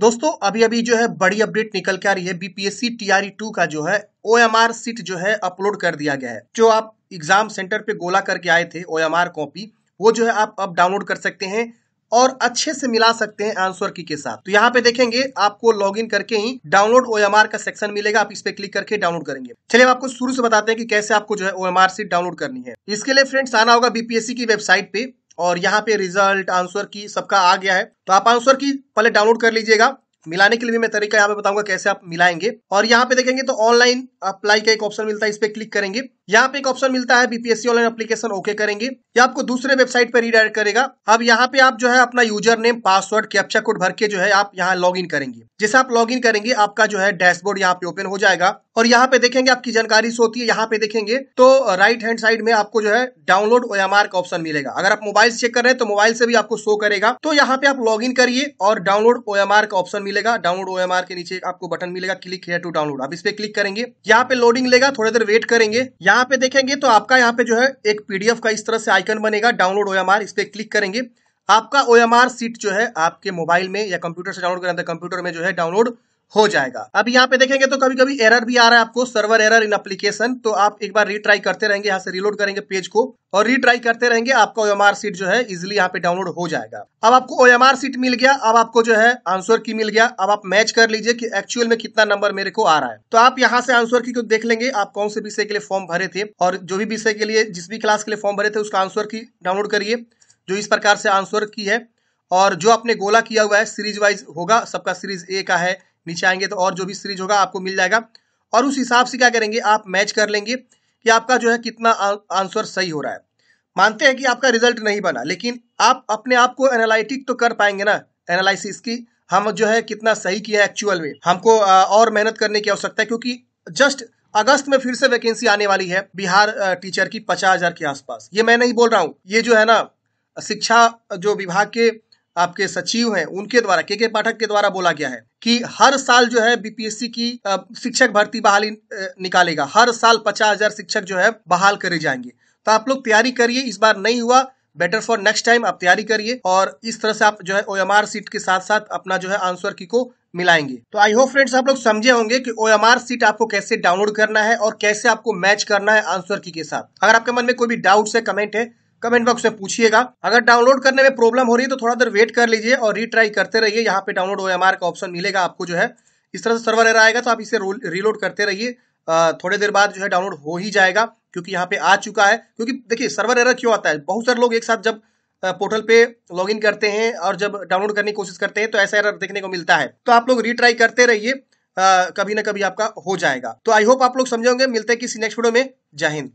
दोस्तों अभी अभी जो है बड़ी अपडेट निकल के आ रही है बीपीएससी टीआरई टू का जो है आर सीट जो है अपलोड कर दिया गया है जो आप एग्जाम सेंटर पे गोला करके आए थे आर कॉपी वो जो है आप अब डाउनलोड कर सकते हैं और अच्छे से मिला सकते हैं आंसर की के साथ तो यहाँ पे देखेंगे आपको लॉगिन करके ही डाउनलोड ओ का सेक्शन मिलेगा आप इस पे क्लिक करके डाउनलोड करेंगे चलिए आपको शुरू से बताते हैं कि कैसे आपको जो है ओएमआर सीट डाउनलोड करनी है इसके लिए फ्रेंड्स आना होगा बीपीएससी की वेबसाइट पे और यहाँ पे रिजल्ट आंसर की सबका आ गया है तो आप आंसर की पहले डाउनलोड कर लीजिएगा मिलाने के लिए भी मैं तरीका यहाँ पे बताऊंगा कैसे आप मिलाएंगे और यहाँ पे देखेंगे तो ऑनलाइन अप्लाई का एक ऑप्शन मिलता है इस पर क्लिक करेंगे यहाँ पे एक ऑप्शन मिलता है बीपीएससी ऑनलाइन एप्लीकेशन ओके करेंगे या आपको दूसरे वेबसाइट पर रिडायरेक्ट करेगा अब यहाँ पे आप जो है अपना user name password captcha code भर के जो है आप यहाँ लॉग इन करेंगे जैसे आप लॉग इन करेंगे आपका जो है डैशबोर्ड यहाँ पे ओपन हो जाएगा और यहाँ पे देखेंगे आपकी जानकारी से होती है यहाँ पे देखेंगे तो राइट हैंड साइड में आपको जो है डाउनलोड ओ का ऑप्शन मिलेगा अगर आप मोबाइल चेक कर रहे हैं तो मोबाइल से भी आपको शो करेगा तो यहाँ पे आप लॉग इन करिए और डाउनलोड ओ का ऑप्शन मिलेगा डाउनलोड ओ के नीचे आपको बटन मिलेगा क्लिक हेयर टू डाउनलोड आप इस पे क्लिक करेंगे यहाँ पे लोडिंग लेगा थोड़ी देर वेट करेंगे यहाँ यहाँ पे देखेंगे तो आपका यहाँ पे जो है एक पीडीएफ का इस तरह से आइकन बनेगा डाउनलोड ओएमआर इस पर क्लिक करेंगे आपका ओएमआर सीट जो है आपके मोबाइल में या कंप्यूटर से डाउनलोड करें कंप्यूटर में जो है डाउनलोड हो जाएगा अब यहाँ पे देखेंगे तो कभी कभी एरर भी आ रहा है आपको सर्वर एरर इन एप्लीकेशन तो आप एक बार रिट्राई करते रहेंगे यहाँ से रिलोड करेंगे पेज को और रीट्राई करते रहेंगे आपका ओएमआर सीट जो है इजिली यहाँ पे डाउनलोड हो जाएगा अब आपको ओएमआर सीट मिल गया अब आपको जो है आंसर की मिल गया अब आप मैच कर लीजिए कि एक्चुअल में कितना नंबर मेरे को आ रहा है तो आप यहाँ से आंसर की को देख लेंगे आप कौन से विषय के लिए फॉर्म भरे थे और जो भी विषय के लिए जिस भी क्लास के लिए फॉर्म भरे थे उसका आंसर की डाउनलोड करिए जो इस प्रकार से आंसर की है और जो आपने गोला किया हुआ है सीरीज वाइज होगा सबका सीरीज ए का है नीचे आएंगे तो और जो भी सीरीज होगा आपको मिल जाएगा और उस हिसाब से क्या करेंगे आप मैच कर लेंगे कि आपका जो है कितना आंसर सही हो रहा है मानते हैं कि आपका रिजल्ट नहीं बना लेकिन आप अपने आप को एनालिटिक तो कर पाएंगे ना एनालिसिस की हम जो है कितना सही किया एक्चुअल में हमको और मेहनत करने की आवश्यकता है क्योंकि जस्ट अगस्त में फिर से वैकेंसी आने वाली है बिहार टीचर की पचास हजार के आसपास ये मैं नहीं बोल रहा हूँ ये जो है ना शिक्षा जो विभाग के आपके सचिव हैं उनके द्वारा के के पाठक के द्वारा बोला गया है कि हर साल जो है बीपीएससी की शिक्षक भर्ती बहाली निकालेगा हर साल पचास हजार शिक्षक जो है बहाल करे जाएंगे तो आप लोग तैयारी करिए इस बार नहीं हुआ बेटर फॉर नेक्स्ट टाइम आप तैयारी करिए और इस तरह से आप जो है ओ सीट के साथ साथ अपना जो है आंसर की को मिलाएंगे तो आई होप फ्रेंड्स आप लोग समझे होंगे कि ओ सीट आपको कैसे डाउनलोड करना है और कैसे आपको मैच करना है आंसर की के साथ अगर आपके मन में कोई भी डाउट्स है कमेंट है कमेंट बॉक्स में पूछिएगा अगर डाउनलोड करने में प्रॉब्लम हो रही है तो थोड़ा देर वेट कर लीजिए और रीट्राई करते रहिए यहाँ पे डाउनलोड ओ का ऑप्शन मिलेगा आपको जो है इस तरह से सर्वर एर आएगा तो आप इसे रीलोड करते रहिए थोड़ी देर बाद जो है डाउनलोड हो ही जाएगा क्योंकि यहाँ पे आ चुका है क्योंकि देखिए सर्वर एरर क्यों आता है बहुत सारे लोग एक साथ जब पोर्टल पे लॉगिन करते हैं और जब डाउनलोड करने की कोशिश करते हैं तो ऐसा एरर देखने को मिलता है तो आप लोग रीट्राई करते रहिए कभी ना कभी आपका हो जाएगा तो आई होप आप लोग समझे होंगे मिलते हैं किसी नेक्स्ट वीडियो में जय हिंद